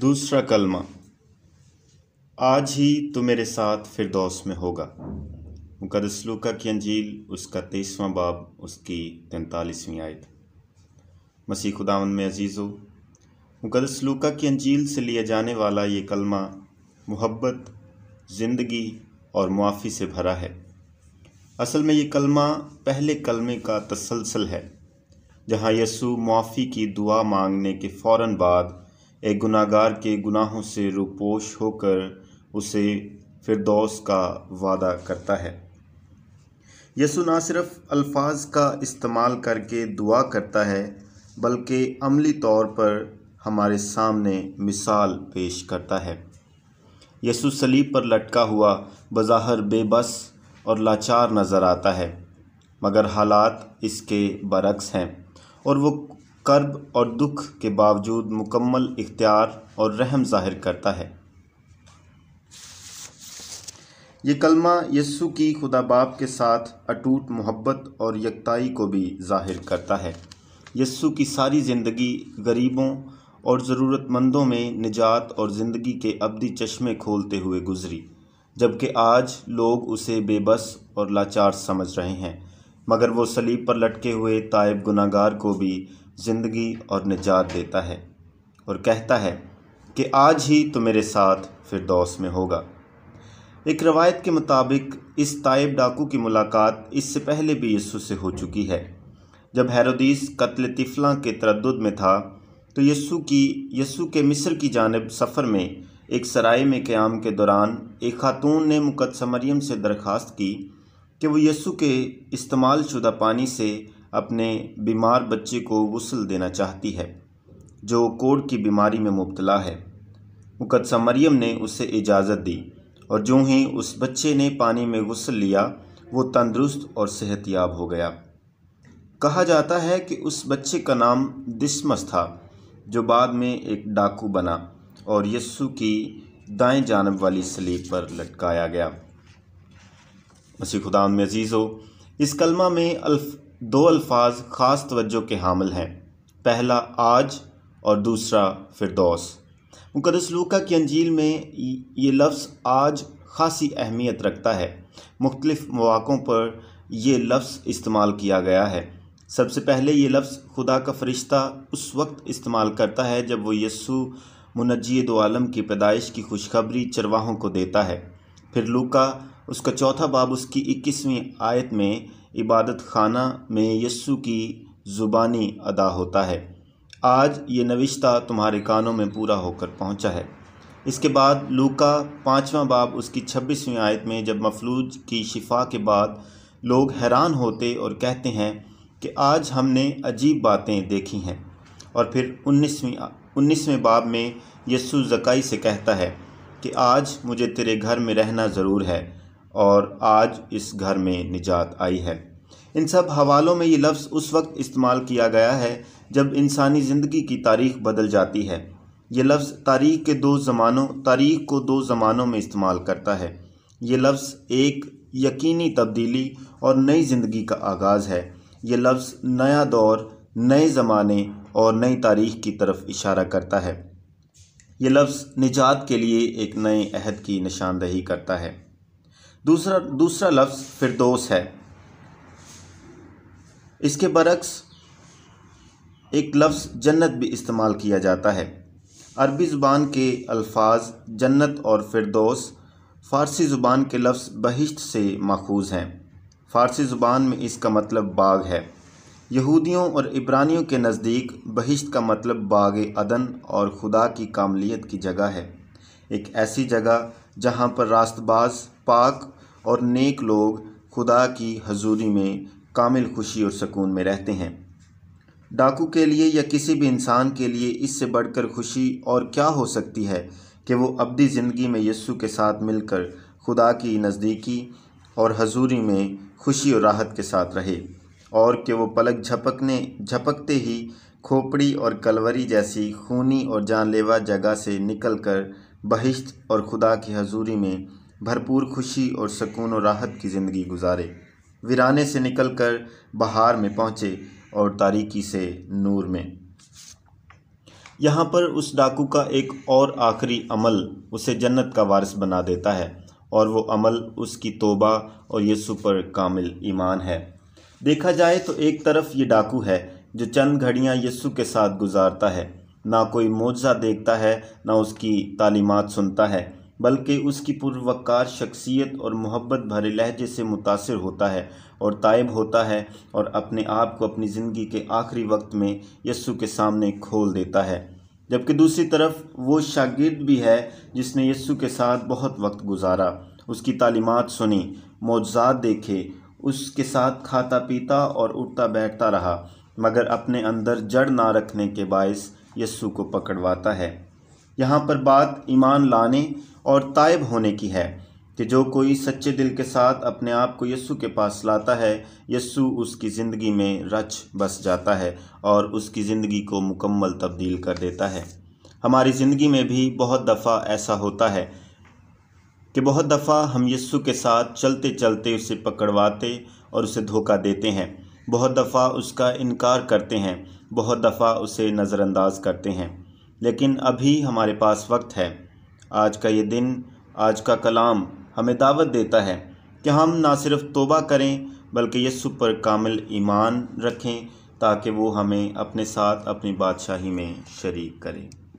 दूसरा कलमा आज ही तो मेरे साथ फिरदौस में होगा मुकदसलूका की अंजील उसका तेईसवां बाब उसकी तैंतालीसवीं आयत मसीह खुदावन में अजीज़ो मुकदस लूका की अंजील से लिया जाने वाला ये कलमा मोहब्बत ज़िंदगी और मुआफ़ी से भरा है असल में ये कलमा पहले कलमे का तसलसल है जहाँ यसु मुआफ़ी की दुआ मांगने के फ़ौर बाद एक गुनागार के गुनाहों से रुपोश होकर उसे फिरदौस का वादा करता है यसु ना सिर्फ अल्फाज का इस्तेमाल करके दुआ करता है बल्कि अमली तौर पर हमारे सामने मिसाल पेश करता है यसु सलीब पर लटका हुआ बज़ाहर बेबस और लाचार नज़र आता है मगर हालात इसके बरक्स हैं और वो कर्ब और दुख के बावजूद मुकम्मल इख्तियार और रहम ज़ाहिर करता है ये कलमा यस्सु की खुदा बाप के साथ अटूट मोहब्बत और यकताई को भी जाहिर करता है यस्सु की सारी ज़िंदगी गरीबों और ज़रूरतमंदों में निजात और ज़िंदगी के अबदी चश्मे खोलते हुए गुजरी जबकि आज लोग उसे बेबस और लाचार समझ रहे हैं मगर वो सलीब पर लटके हुए तायब गुनागार को भी ज़िंदगी और निजात देता है और कहता है कि आज ही तो मेरे साथ फिरदौस में होगा एक रवायत के मुताबिक इस ताइब डाकू की मुलाकात इससे पहले भी यसु से हो चुकी है जब हैरोदीस कत्ल तिफला के तरद में था तो यसु की यसु के मिस्र की जानब सफ़र में एक सराय में क़्याम के दौरान एक खातून ने मुकदसमरियम से दरख्वास्त की कि वो यसु के इस्तेमाल शुदा पानी से अपने बीमार बच्चे को गसल देना चाहती है जो कोड की बीमारी में मुबतला है मुकदसा मरियम ने उसे इजाज़त दी और जो ही उस बच्चे ने पानी में गसल लिया वो तंदरुस्त और सेहतियाब हो गया कहा जाता है कि उस बच्चे का नाम दिसमस था जो बाद में एक डाकू बना और यस्सु की दाएं जानब वाली स्लीप पर लटकाया गया मसीह खुदा में अजीज़ हो इस कलमा में अल्फ दो अल्फाज ख़ास तवज्जो के हामिल हैं पहला आज और दूसरा फिरदौस मुकदस लूका की अंजील में ये लफ्ज़ आज ख़ासी अहमियत रखता है मुख्तलिफ़ मौक़ों पर यह लफ्ज़ इस्तेमाल किया गया है सबसे पहले ये लफ्ज़ खुदा का फ़रिश्ता उस वक्त इस्तेमाल करता है जब वो यस्सु मुनजी आलम की पैदाइश की खुशखबरी चरवाहों को देता है फिर लूका उसका चौथा बाब उसकी इक्कीसवीं आयत में इबादत खाना में यस्सु की ज़ुबानी अदा होता है आज ये नविश्ता तुम्हारे कानों में पूरा होकर पहुंचा है इसके बाद लूका पाँचवा बाब उसकी छब्बीसवीं आयत में जब मफलूज की शिफा के बाद लोग हैरान होते और कहते हैं कि आज हमने अजीब बातें देखी हैं और फिर उन्नीसवीं उन्नीसवें बाब में यस्सु जकई से कहता है कि आज मुझे तेरे घर में रहना ज़रूर है और आज इस घर में निजात आई है इन सब हवालों में ये लफ्ज़ उस वक्त इस्तेमाल किया गया है जब इंसानी ज़िंदगी की तारीख बदल जाती है ये लफ्ज़ तारीख के दो ज़मानों तारीख को दो ज़मानों में इस्तेमाल करता है ये लफ्ज़ एक यकीनी तब्दीली और नई ज़िंदगी का आगाज़ है ये लफ्ज़ नया दौर नए ज़माने और नई तारीख की तरफ इशारा करता है ये लफ्ज़ निजात के लिए एक नए अहद की निशानदही करता है दूसरा दूसरा लफ्ज़ फिरदोस है इसके बरक्स एक लफ्ज़ जन्नत भी इस्तेमाल किया जाता है अरबी ज़ुबान के अल्फाज जन्नत और फिरदोस फ़ारसी ज़ुबान के लफ्ज़ बहिश्त से माखूज हैं फ़ारसी ज़ुबान में इसका मतलब बाग है यहूदियों और इब्रानियों के नज़दीक बहिश्त का मतलब बाग अदन और खुदा की कामलियत की जगह है एक ऐसी जगह जहाँ पर रास्तबाज पाक और नेक लोग खुदा की हजूरी में कामिल खुशी और सुकून में रहते हैं डाकू के लिए या किसी भी इंसान के लिए इससे बढ़कर खुशी और क्या हो सकती है कि वो अबदी ज़िंदगी में यस्सु के साथ मिलकर खुदा की नज़दीकी और हजूरी में खुशी और राहत के साथ रहे और कि वो पलक झपकने झपकते ही खोपड़ी और कलवरी जैसी खूनी और जानलेवा जगह से निकलकर बहिश्त और खुदा की हजूरी में भरपूर खुशी और सुकून और राहत की ज़िंदगी गुजारे वीराने से निकल कर बहार में पहुँचे और तारीकी से नूर में यहाँ पर उस डाकू का एक और आखिरी अमल उसे जन्नत का वारिस बना देता है और वो अमल उसकी तोबा और यसु पर कामिल ईमान है देखा जाए तो एक तरफ ये डाकू है जो चंद घड़ियाँ यस्सु के साथ गुजारता है ना कोई मुआवजा देखता है ना उसकी तालीमत सुनता है बल्कि उसकी पुरवकार शख्सियत और मोहब्बत भरे लहजे से मुतासर होता है और तायब होता है और अपने आप को अपनी ज़िंदगी के आखिरी वक्त में यस्सु के सामने खोल देता है जबकि दूसरी तरफ वो शागिर्द भी है जिसने यस्सु के साथ बहुत वक्त गुजारा उसकी तालीमत सुनी मौजाद देखे उसके साथ खाता पीता और उठता बैठता रहा मगर अपने अंदर जड़ ना रखने के बायस यस्सु को पकड़वाता है यहाँ पर बात ईमान लाने और तायब होने की है कि जो कोई सच्चे दिल के साथ अपने आप को यस्सु के पास लाता है यस्सु उसकी ज़िंदगी में रच बस जाता है और उसकी ज़िंदगी को मुकम्मल तब्दील कर देता है हमारी ज़िंदगी में भी बहुत दफ़ा ऐसा होता है कि बहुत दफ़ा हम यस्सु के साथ चलते चलते उसे पकड़वाते और उसे धोखा देते हैं बहुत दफ़ा उसका इनकार करते हैं बहुत दफ़ा उसे नज़रअंदाज करते हैं लेकिन अभी हमारे पास वक्त है आज का ये दिन आज का कलाम हमें दावत देता है कि हम ना सिर्फ तोबा करें बल्कि यस्सु पर कामिल ईमान रखें ताकि वो हमें अपने साथ अपनी बादशाही में शरीक करें